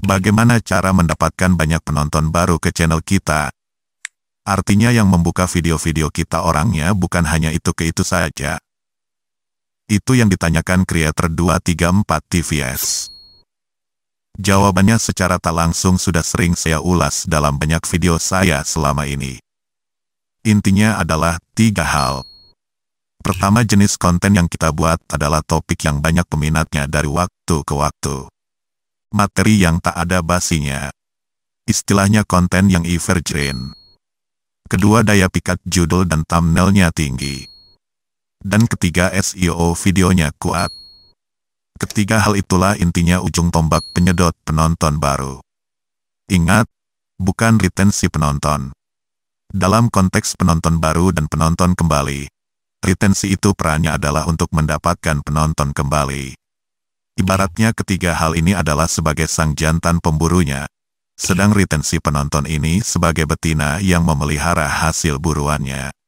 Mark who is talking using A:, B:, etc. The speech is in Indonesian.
A: Bagaimana cara mendapatkan banyak penonton baru ke channel kita? Artinya yang membuka video-video kita orangnya bukan hanya itu ke itu saja. Itu yang ditanyakan creator 234 TVS. Jawabannya secara tak langsung sudah sering saya ulas dalam banyak video saya selama ini. Intinya adalah tiga hal. Pertama jenis konten yang kita buat adalah topik yang banyak peminatnya dari waktu ke waktu materi yang tak ada basinya. Istilahnya konten yang evergreen. Kedua daya pikat judul dan thumbnailnya tinggi. Dan ketiga SEO videonya kuat. Ketiga hal itulah intinya ujung tombak penyedot penonton baru. Ingat, bukan retensi penonton. Dalam konteks penonton baru dan penonton kembali, retensi itu perannya adalah untuk mendapatkan penonton kembali. Ibaratnya ketiga hal ini adalah sebagai sang jantan pemburunya, sedang retensi penonton ini sebagai betina yang memelihara hasil buruannya.